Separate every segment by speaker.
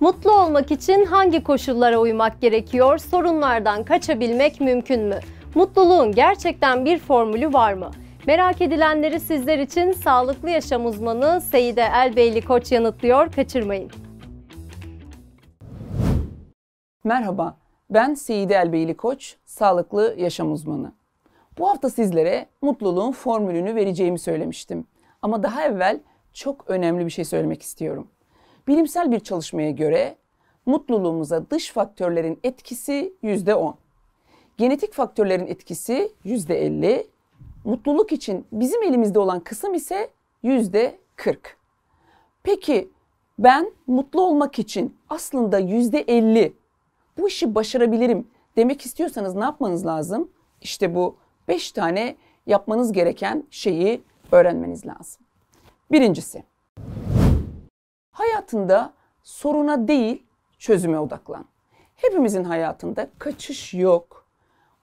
Speaker 1: Mutlu olmak için hangi koşullara uymak gerekiyor? Sorunlardan kaçabilmek mümkün mü? Mutluluğun gerçekten bir formülü var mı? Merak edilenleri sizler için sağlıklı yaşam uzmanı Seyide Elbeyli Koç yanıtlıyor. Kaçırmayın. Merhaba, ben Seyide Elbeyli Koç, sağlıklı yaşam uzmanı. Bu hafta sizlere mutluluğun formülünü vereceğimi söylemiştim. Ama daha evvel çok önemli bir şey söylemek istiyorum. Bilimsel bir çalışmaya göre mutluluğumuza dış faktörlerin etkisi yüzde on. Genetik faktörlerin etkisi yüzde elli. Mutluluk için bizim elimizde olan kısım ise yüzde kırk. Peki ben mutlu olmak için aslında yüzde elli bu işi başarabilirim demek istiyorsanız ne yapmanız lazım? İşte bu beş tane yapmanız gereken şeyi öğrenmeniz lazım. Birincisi hayatında soruna değil çözüme odaklan. Hepimizin hayatında kaçış yok.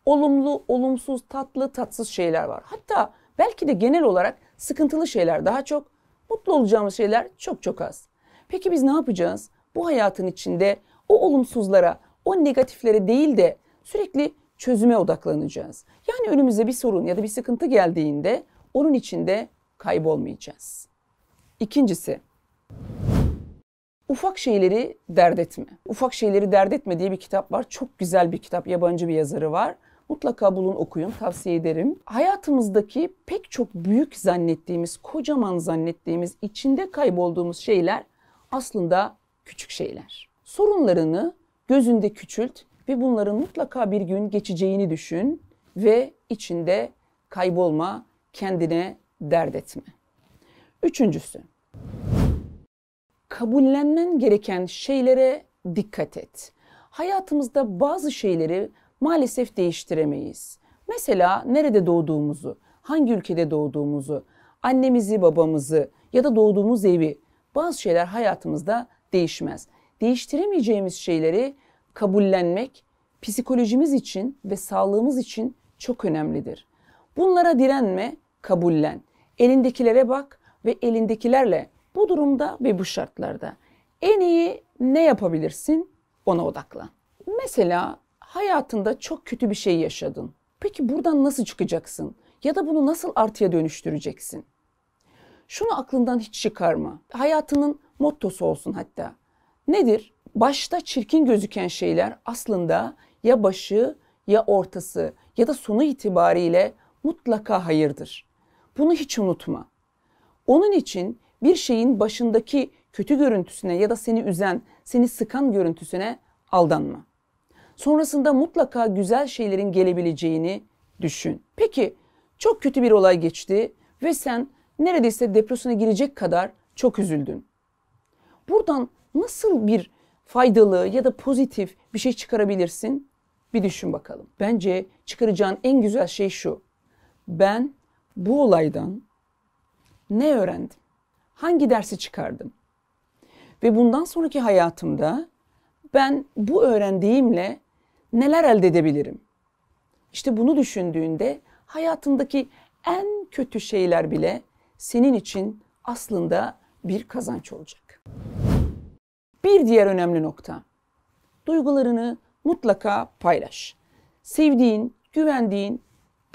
Speaker 1: Olumlu, olumsuz, tatlı, tatsız şeyler var. Hatta belki de genel olarak sıkıntılı şeyler daha çok, mutlu olacağımız şeyler çok çok az. Peki biz ne yapacağız? Bu hayatın içinde o olumsuzlara, o negatiflere değil de sürekli çözüme odaklanacağız. Yani önümüze bir sorun ya da bir sıkıntı geldiğinde onun içinde kaybolmayacağız. İkincisi Ufak şeyleri dert etme. Ufak şeyleri dert etme diye bir kitap var. Çok güzel bir kitap. Yabancı bir yazarı var. Mutlaka bulun okuyun tavsiye ederim. Hayatımızdaki pek çok büyük zannettiğimiz, kocaman zannettiğimiz, içinde kaybolduğumuz şeyler aslında küçük şeyler. Sorunlarını gözünde küçült ve bunların mutlaka bir gün geçeceğini düşün ve içinde kaybolma, kendine dert etme. Üçüncüsü, kabullenmen gereken şeylere dikkat et. Hayatımızda bazı şeyleri maalesef değiştiremeyiz. Mesela nerede doğduğumuzu, hangi ülkede doğduğumuzu, annemizi, babamızı ya da doğduğumuz evi bazı şeyler hayatımızda değişmez. Değiştiremeyeceğimiz şeyleri kabullenmek psikolojimiz için ve sağlığımız için çok önemlidir. Bunlara direnme, kabullen. Elindekilere bak ve elindekilerle bu durumda ve bu şartlarda en iyi ne yapabilirsin ona odaklan. Mesela hayatında çok kötü bir şey yaşadın. Peki buradan nasıl çıkacaksın? Ya da bunu nasıl artıya dönüştüreceksin? Şunu aklından hiç çıkarma. Hayatının mottosu olsun hatta. Nedir? Başta çirkin gözüken şeyler aslında ya başı ya ortası ya da sonu itibariyle mutlaka hayırdır. Bunu hiç unutma. Onun için bir şeyin başındaki kötü görüntüsüne ya da seni üzen, seni sıkan görüntüsüne aldanma. Sonrasında mutlaka güzel şeylerin gelebileceğini düşün. Peki çok kötü bir olay geçti ve sen neredeyse depresyona girecek kadar çok üzüldün. Buradan nasıl bir faydalı ya da pozitif bir şey çıkarabilirsin? Bir düşün bakalım. Bence çıkaracağın en güzel şey şu. Ben bu olaydan ne öğrendim? hangi dersi çıkardım? Ve bundan sonraki hayatımda ben bu öğrendiğimle neler elde edebilirim? İşte bunu düşündüğünde hayatındaki en kötü şeyler bile senin için aslında bir kazanç olacak. Bir diğer önemli nokta. Duygularını mutlaka paylaş. Sevdiğin, güvendiğin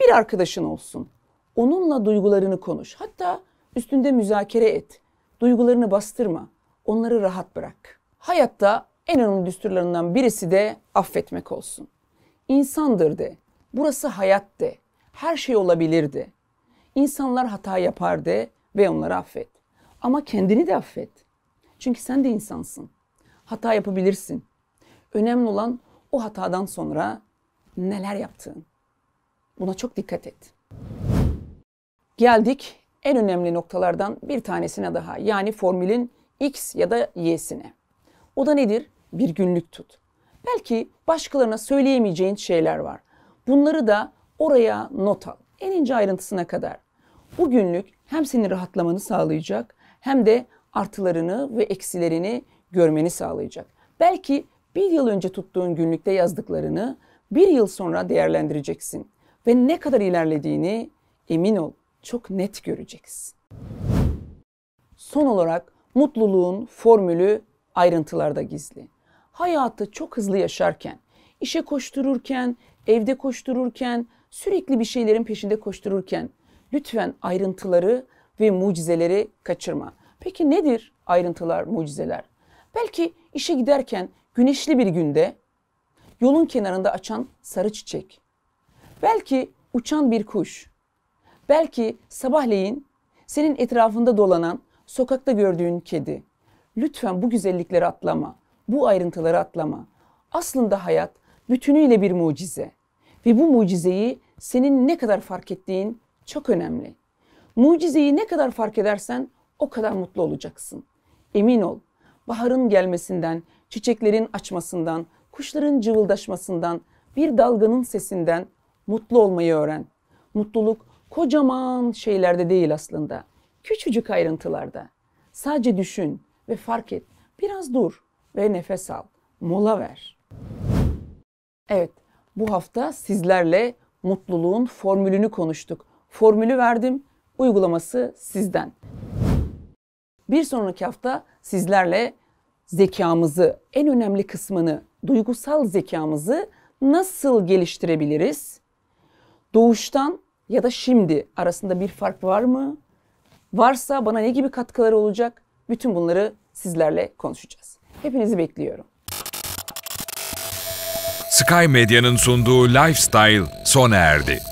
Speaker 1: bir arkadaşın olsun. Onunla duygularını konuş. Hatta Üstünde müzakere et. Duygularını bastırma. Onları rahat bırak. Hayatta en önemli düsturlarından birisi de affetmek olsun. İnsandır de. Burası hayat de. Her şey olabilir de. İnsanlar hata yapar de ve onları affet. Ama kendini de affet. Çünkü sen de insansın. Hata yapabilirsin. Önemli olan o hatadan sonra neler yaptığın. Buna çok dikkat et. Geldik en önemli noktalardan bir tanesine daha yani formülün X ya da Y'sine. O da nedir? Bir günlük tut. Belki başkalarına söyleyemeyeceğin şeyler var. Bunları da oraya not al. En ince ayrıntısına kadar. Bu günlük hem seni rahatlamanı sağlayacak hem de artılarını ve eksilerini görmeni sağlayacak. Belki bir yıl önce tuttuğun günlükte yazdıklarını bir yıl sonra değerlendireceksin ve ne kadar ilerlediğini emin ol çok net göreceksin. Son olarak mutluluğun formülü ayrıntılarda gizli. Hayatı çok hızlı yaşarken, işe koştururken, evde koştururken, sürekli bir şeylerin peşinde koştururken lütfen ayrıntıları ve mucizeleri kaçırma. Peki nedir ayrıntılar, mucizeler? Belki işe giderken güneşli bir günde yolun kenarında açan sarı çiçek. Belki uçan bir kuş. Belki sabahleyin senin etrafında dolanan, sokakta gördüğün kedi. Lütfen bu güzellikleri atlama, bu ayrıntıları atlama. Aslında hayat bütünüyle bir mucize ve bu mucizeyi senin ne kadar fark ettiğin çok önemli. Mucizeyi ne kadar fark edersen o kadar mutlu olacaksın. Emin ol, baharın gelmesinden, çiçeklerin açmasından, kuşların cıvıldaşmasından, bir dalganın sesinden mutlu olmayı öğren. Mutluluk kocaman şeylerde değil aslında. Küçücük ayrıntılarda. Sadece düşün ve fark et. Biraz dur ve nefes al. Mola ver. Evet, bu hafta sizlerle mutluluğun formülünü konuştuk. Formülü verdim, uygulaması sizden. Bir sonraki hafta sizlerle zekamızı, en önemli kısmını, duygusal zekamızı nasıl geliştirebiliriz? Doğuştan ya da şimdi arasında bir fark var mı? Varsa bana ne gibi katkıları olacak? Bütün bunları sizlerle konuşacağız. Hepinizi bekliyorum. Sky Medya'nın sunduğu Lifestyle sona erdi.